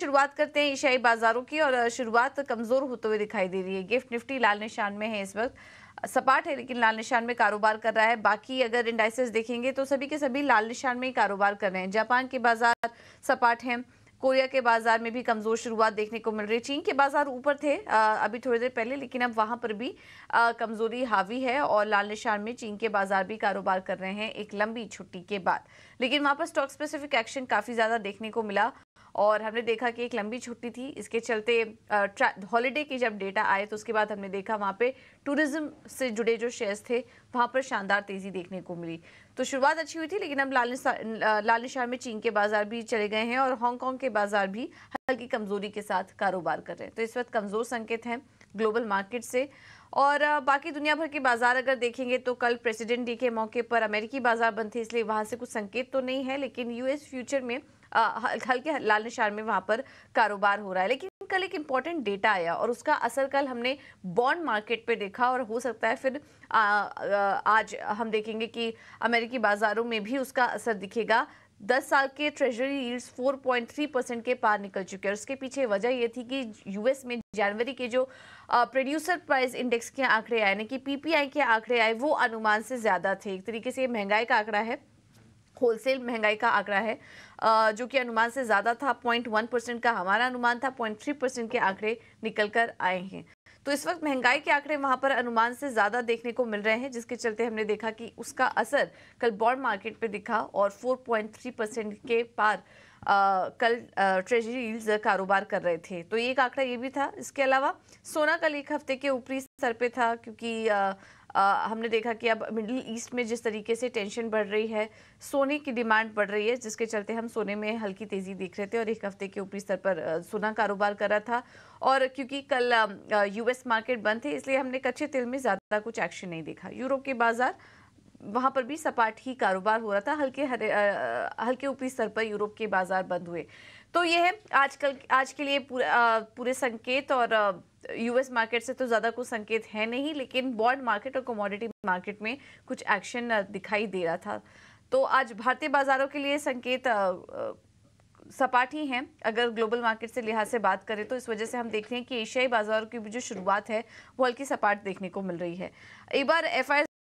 शुरुआत करते हैं एशियाई बाजारों की और शुरुआत कमजोर होते हुए दिखाई दे रही है गिफ्ट निफ्टी लाल निशान में है इस वक्त सपाट है लेकिन लाल निशान में कारोबार कर रहा है बाकी अगर इंडाइसेस देखेंगे तो सभी के सभी लाल निशान में ही कारोबार कर रहे हैं जापान के बाजार सपाट हैं कोरिया के बाजार में भी कमजोर शुरुआत देखने को मिल रही है चीन के बाजार ऊपर थे अभी थोड़ी देर पहले लेकिन अब वहां पर भी कमजोरी हावी है और लाल निशान में चीन के बाजार भी कारोबार कर रहे हैं एक लंबी छुट्टी के बाद लेकिन वहां पर स्टॉक स्पेसिफिक एक्शन काफी ज्यादा देखने को मिला और हमने देखा कि एक लंबी छुट्टी थी इसके चलते हॉलीडे के जब डेटा आए तो उसके बाद हमने देखा वहाँ पे टूरिज्म से जुड़े जो शेयर्स थे वहाँ पर शानदार तेज़ी देखने को मिली तो शुरुआत अच्छी हुई थी लेकिन अब लाल लाल निशान में चीन के बाजार भी चले गए हैं और हांगकॉन्ग के बाजार भी हल्की कमज़ोरी के साथ कारोबार कर रहे हैं तो इस वक्त कमज़ोर संकेत हैं ग्लोबल मार्केट से और बाकी दुनिया भर के बाजार अगर देखेंगे तो कल प्रेसिडेंट डे के मौके पर अमेरिकी बाजार बंद थे इसलिए वहाँ से कुछ संकेत तो नहीं है लेकिन यूएस फ्यूचर में हल्के लाल निशान में वहाँ पर कारोबार हो रहा है लेकिन कल एक इम्पॉर्टेंट डेटा आया और उसका असर कल हमने बॉन्ड मार्केट पे देखा और हो सकता है फिर आज हम देखेंगे कि अमेरिकी बाजारों में भी उसका असर दिखेगा दस साल के ट्रेजरी यील्ड्स 4.3 परसेंट के पार निकल चुके हैं उसके पीछे वजह यह थी कि यूएस में जनवरी के जो प्रोड्यूसर प्राइस इंडेक्स के आंकड़े आए यानी कि पीपीआई के आंकड़े आए वो अनुमान से ज़्यादा थे एक तरीके से ये महंगाई का आंकड़ा है होलसेल महंगाई का आंकड़ा है जो कि अनुमान से ज़्यादा था पॉइंट वन परसेंट का हमारा अनुमान था पॉइंट थ्री परसेंट के आंकड़े निकल कर आए हैं तो इस वक्त महंगाई के आंकड़े वहां पर अनुमान से ज़्यादा देखने को मिल रहे हैं जिसके चलते हमने देखा कि उसका असर कल बॉन्ड मार्केट पे दिखा और 4.3 परसेंट के पार आ, कल ट्रेजरी यील्ड्स कारोबार कर रहे थे तो एक आंकड़ा ये भी था इसके अलावा सोना कल एक हफ्ते के ऊपरी स्तर पर था क्योंकि आ, हमने देखा कि अब मिडिल ईस्ट में जिस तरीके से टेंशन बढ़ रही है सोने की डिमांड बढ़ रही है जिसके चलते हम सोने में हल्की तेज़ी देख रहे थे और एक हफ्ते के ऊपरी स्तर पर सोना कारोबार कर रहा था और क्योंकि कल यूएस मार्केट बंद थे इसलिए हमने कच्चे तेल में ज़्यादा कुछ एक्शन नहीं देखा यूरोप के बाज़ार वहाँ पर भी सपाट ही कारोबार हो रहा था हल्के हरे हल्के ऊपरी स्तर पर यूरोप के बाजार बंद हुए तो ये है आजकल आज के लिए पूरे पूरे संकेत और यूएस मार्केट से तो ज़्यादा कुछ संकेत है नहीं लेकिन बॉन्ड मार्केट और कमोडिटी मार्केट में कुछ एक्शन दिखाई दे रहा था तो आज भारतीय बाजारों के लिए संकेत सपाट ही हैं अगर ग्लोबल मार्केट से लिहाज से बात करें तो इस वजह से हम देख रहे हैं कि एशियाई बाजारों की जो शुरुआत है वो हल्की सपाट देखने को मिल रही है एक बार एफ